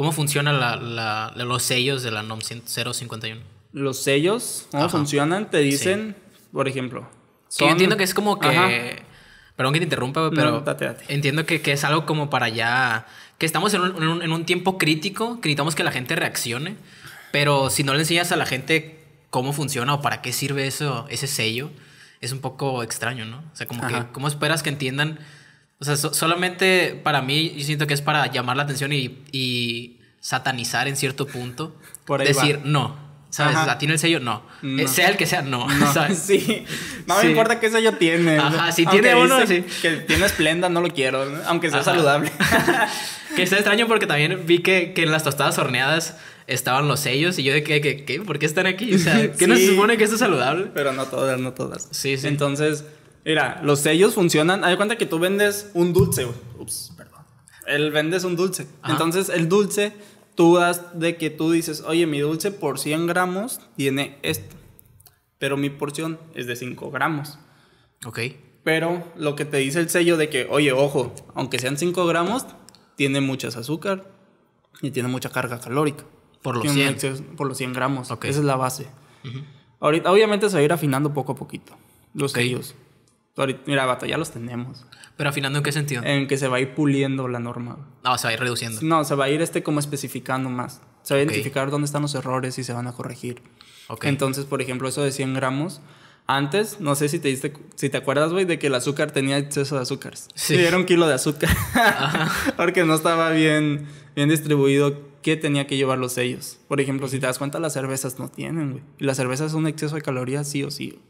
¿Cómo funcionan los sellos de la NOM 051? Los sellos, ¿cómo funcionan? Te dicen, por ejemplo. Yo entiendo que es como que. Perdón que te interrumpa, pero. Entiendo que, que, es algo como para ya. Que estamos en un, en, un, tiempo crítico, que necesitamos que la gente reaccione. Pero si no le enseñas a la gente cómo funciona o para qué sirve eso, ese sello, es un poco extraño, ¿no? O sea, como que, ¿cómo esperas que entiendan o sea, solamente para mí, yo siento que es para llamar la atención y, satanizar en cierto punto. Por ahí decir, no. ¿Sabes? el sello, no. Eh, sea el que sea, no. no. ¿sabes? Sí. No me importa qué sello tiene. Ajá, si tiene uno, sí. Que tiene esplenda, no lo quiero. Aunque sea saludable. que está extraño porque también vi que, en las tostadas horneadas estaban los sellos y yo de que, que, ¿por qué están aquí? O sea, ¿qué nos supone que esto es saludable? Pero no todas, no todas. Sí, sí. Entonces, Mira, los sellos funcionan. Hay cuenta que tú vendes un dulce, Ups, perdón. Él vendes un dulce. Entonces, el dulce, tú das de que tú dices, oye, mi dulce por 100 gramos tiene esto. Pero mi porción es de 5 gramos. Ok. Pero lo que te dice el sello de que, oye, ojo, aunque sean 5 gramos, tiene muchas azúcar y tiene mucha carga calórica. Por los, 100. por los 100 gramos. Okay. Esa es la base. Ahorita, obviamente, se va a ir afinando poco a poquito los sellos mira, vato, ya los tenemos. ¿Pero afinando en qué sentido? En que se va a ir puliendo la norma. No, se va a ir reduciendo. No, se va a ir este como especificando más. Se va a identificar dónde están los errores y se van a corregir. Okay. Entonces, por ejemplo, eso de 100 gramos. Antes, no sé si te diste, si te acuerdas, güey, de que el azúcar tenía exceso de azúcares. Sí. era un kilo de azúcar. Porque no estaba bien, bien distribuido qué tenía que llevar los sellos. Por ejemplo, si te das cuenta, las cervezas no tienen, güey. Y las cervezas es un exceso de calorías sí o sí.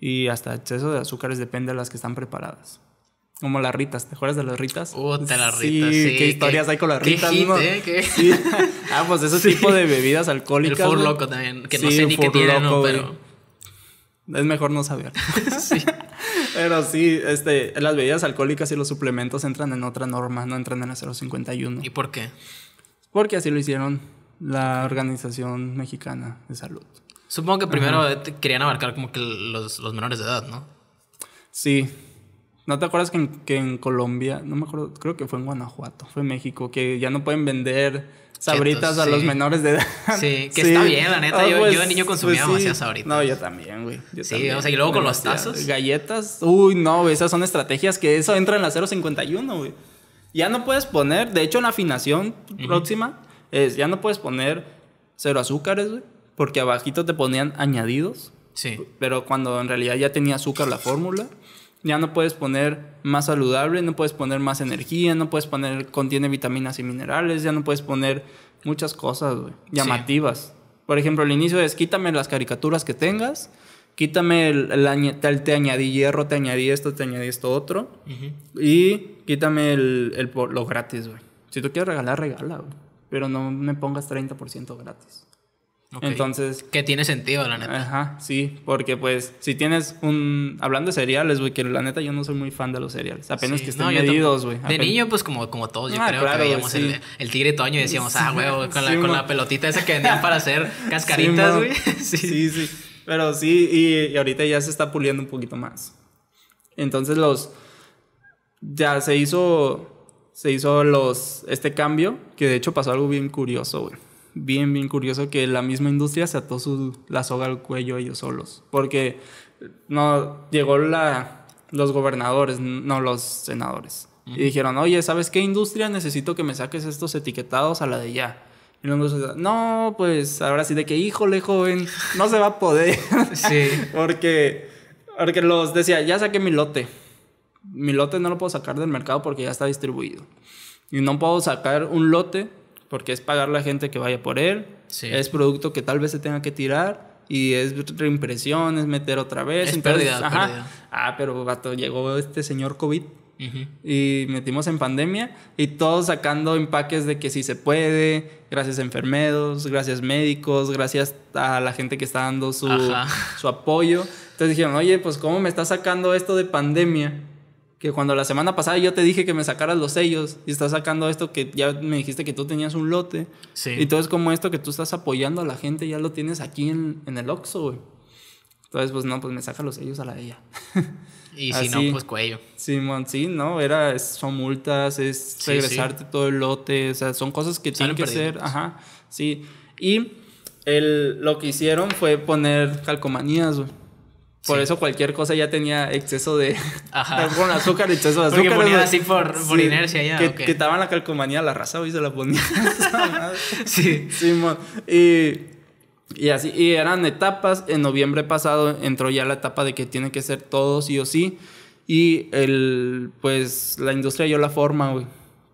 Y hasta exceso de azúcares depende de las que están preparadas. Como las ritas, ¿te acuerdas de las ritas? las ritas, sí. qué historias hay con las ritas, ¿eh? Ah, pues ese tipo de bebidas alcohólicas. El Loco también, que no sé ni qué tiene, pero... Es mejor no saber. Pero sí, este, las bebidas alcohólicas y los suplementos entran en otra norma, no entran en la 051. ¿Y por qué? Porque así lo hicieron la Organización Mexicana de Salud. Supongo que primero eh, querían abarcar como que los, menores de edad, ¿no? Sí. ¿No te acuerdas que en, Colombia, no me acuerdo, creo que fue en Guanajuato, fue en México, que ya no pueden vender sabritas a los menores de edad? Sí, que está bien, la neta. Ah, pues, yo, de niño pues consumía demasiadas No, yo también, güey. sí, o sea, y luego con los tazos. Galletas. Uy, no, güey, esas son estrategias que eso entra en la 051, güey. Ya no puedes poner, de hecho, la afinación próxima, es, ya no puedes poner cero azúcares, güey porque abajito te ponían añadidos. Sí. Pero cuando en realidad ya tenía azúcar la fórmula, ya no puedes poner más saludable, no puedes poner más energía, no puedes poner contiene vitaminas y minerales, ya no puedes poner muchas cosas llamativas. Por ejemplo, el inicio es quítame las caricaturas que tengas, quítame el, el, te añadí hierro, te añadí esto, te añadí esto otro, y quítame el, lo gratis, güey. Si tú quieres regalar, regala, Pero no me pongas 30% gratis. Entonces... Que tiene sentido, la neta. Ajá, sí, porque pues si tienes un... Hablando de cereales, güey, que la neta yo no soy muy fan de los cereales. Apenas que estén medidos, güey. De niño, pues como, como todos, yo ah, creo que veíamos el, tigre toño y decíamos, ah, güey, con, la, pelotita esa que vendían para hacer cascaritas, güey. sí. sí, Pero sí, y, y ahorita ya se está puliendo un poquito más. Entonces los... Ya se hizo... Se hizo los... Este cambio, que de hecho pasó algo bien curioso, güey bien, bien curioso que la misma industria se ató su, la soga al cuello ellos solos. Porque no llegó la, los gobernadores, no los senadores. Y dijeron, oye, ¿sabes qué industria? Necesito que me saques estos etiquetados a la de ya. Y luego, no, pues ahora sí, de que, híjole, joven, no se va a poder. sí. porque, porque los decía, ya saqué mi lote. Mi lote no lo puedo sacar del mercado porque ya está distribuido. Y no puedo sacar un lote porque es pagar la gente que vaya por él, es producto que tal vez se tenga que tirar y es impresión... es meter otra vez. Es pérdida, Ah, pero llegó este señor COVID. Y metimos en pandemia y todos sacando empaques de que sí se puede, gracias a enfermeros, gracias médicos, gracias a la gente que está dando su, su apoyo. Entonces dijeron, oye, pues ¿cómo me está sacando esto de pandemia? que cuando la semana pasada yo te dije que me sacaras los sellos y estás sacando esto que ya me dijiste que tú tenías un lote. Sí. Y es como esto que tú estás apoyando a la gente ya lo tienes aquí en, el Oxxo, güey. Entonces, pues no, pues me saca los sellos a la de ella. y si no, pues cuello. Simón, sí, no, era, son multas, es regresarte todo el lote, o sea, son cosas que tienen que hacer ajá, sí. Y el, lo que hicieron fue poner calcomanías, güey. Por eso cualquier cosa ya tenía exceso de. con azúcar, exceso de azúcar. Porque ponían así por, inercia ya. Que okay. quitaban la calcomanía a la raza y se la ponían. sí. Sí, Y. Y así, y eran etapas. En noviembre pasado entró ya la etapa de que tiene que ser todo sí o sí. Y el, pues la industria dio la forma, güey.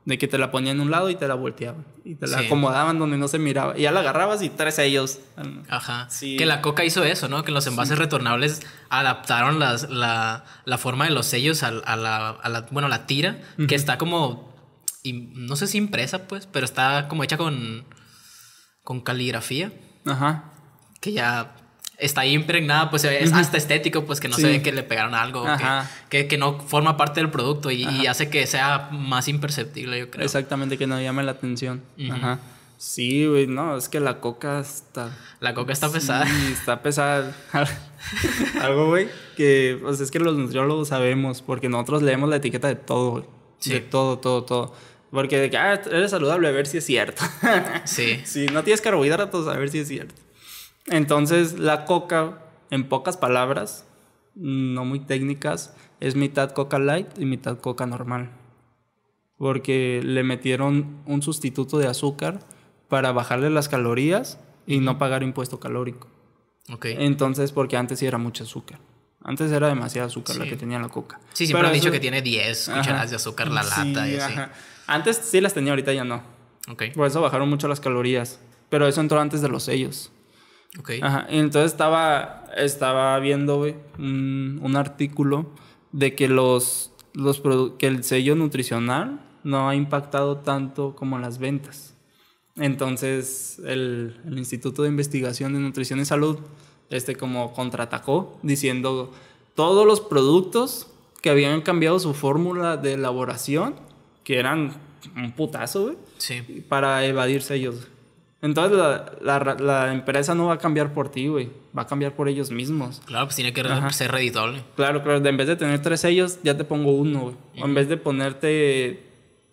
De que te la ponían en un lado y te la volteaban. Y te la acomodaban donde no se miraba. Y ya la agarrabas y tres ellos. Ajá. Que la coca hizo eso, ¿no? Que los envases retornables adaptaron la, forma de los sellos a, la, la, Bueno, la tira, que está como. no sé si impresa, pues, pero está como hecha con. Con caligrafía. Ajá. Que ya está ahí impregnada, pues es hasta estético, pues que no se ve que le pegaron algo, que, que, no forma parte del producto y, hace que sea más imperceptible, yo creo. Exactamente, que no llame la atención. Ajá. Sí, güey, no, es que la coca está... La coca está pesada. Sí, está pesada. Algo, güey, que pues es que los nutriólogos sabemos, porque nosotros leemos la etiqueta de todo, güey. De todo, todo, todo. Porque de que, ah, eres saludable, a ver si es cierto. sí. Si no tienes carbohidratos, a ver si es cierto. Entonces, la coca, en pocas palabras, no muy técnicas, es mitad coca light y mitad coca normal. Porque le metieron un sustituto de azúcar para bajarle las calorías y no pagar impuesto calórico. Okay. Entonces, porque antes sí era mucho azúcar. Antes era demasiado azúcar la que tenía la coca. Sí, siempre han dicho que tiene 10 cucharadas de azúcar la lata y así. Antes sí las tenía, ahorita ya no. Okay. Por eso bajaron mucho las calorías. Pero eso entró antes de los sellos. Ok. Ajá. Y entonces estaba, estaba viendo, un, artículo de que los, los que el sello nutricional no ha impactado tanto como las ventas. Entonces, el, Instituto de Investigación de Nutrición y Salud, este como contraatacó diciendo todos los productos que habían cambiado su fórmula de elaboración, que eran un putazo, güey, sí. para evadir sellos. Entonces la, empresa no va a cambiar por ti, güey. Va a cambiar por ellos mismos. Claro, pues tiene que ser reditable. Claro, claro. En vez de tener tres sellos, ya te pongo uno, güey. En vez de ponerte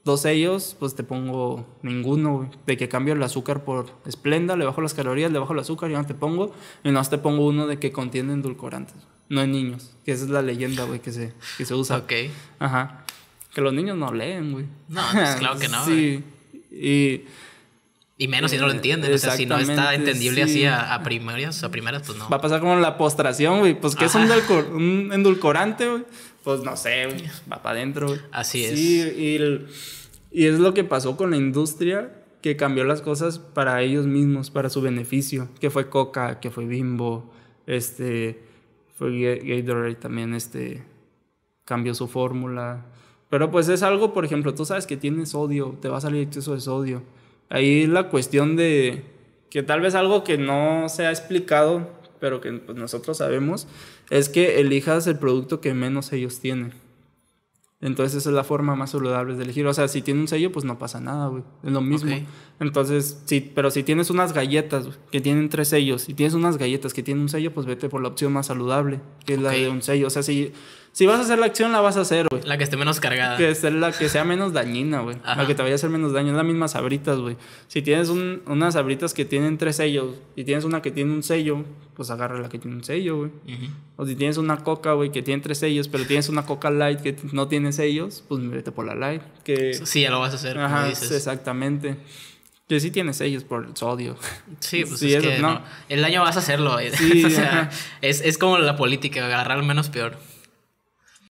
dos sellos, pues te pongo ninguno, güey. De que cambio el azúcar por esplenda, le bajo las calorías, le bajo el azúcar, ya no te pongo. Y no te pongo uno de que contiene endulcorantes. No en niños. Que esa es la leyenda, güey, que se, se usa. Ok. Ajá. Que los niños no leen, güey. No, pues claro que no. sí. Y y menos si no lo eh, entienden. O sea, si no está entendible así a, a, primarias, a primeras, pues no. Va a pasar como la postración, güey. Pues, que es un, endulcorante, güey? Pues no sé, güey. Va para adentro, güey. Así es. Y, y es lo que pasó con la industria que cambió las cosas para ellos mismos, para su beneficio. Que fue Coca, que fue Bimbo, este. Fue Gatorade también, este. Cambió su fórmula. Pero pues es algo, por ejemplo, tú sabes que tienes sodio, te va a salir exceso de sodio ahí la cuestión de que tal vez algo que no se ha explicado, pero que pues, nosotros sabemos, es que elijas el producto que menos ellos tienen. Entonces esa es la forma más saludable de elegir. O sea, si tiene un sello, pues no pasa nada, güey. Es lo mismo. Entonces, sí, pero si tienes unas galletas que tienen tres sellos, y tienes unas galletas que tienen un sello, pues vete por la opción más saludable, que es la de un sello. O sea, si si vas a hacer la acción, la vas a hacer, güey. La que esté menos cargada. Que esté la que sea menos dañina, güey. La que te vaya a hacer menos daño. Es la misma sabritas, güey. Si tienes un, unas sabritas que tienen tres sellos y tienes una que tiene un sello, pues agarra la que tiene un sello, güey. O si tienes una coca, güey, que tiene tres sellos, pero tienes una coca light que no tiene sellos, pues vete por la light. Que... Sí, ya lo vas a hacer. Ajá, exactamente. Que sí tienes sellos por el sodio. Sí, pues es, que no. el daño vas a hacerlo. Eh. Sí, o es, es como la política, agarrar al menos peor.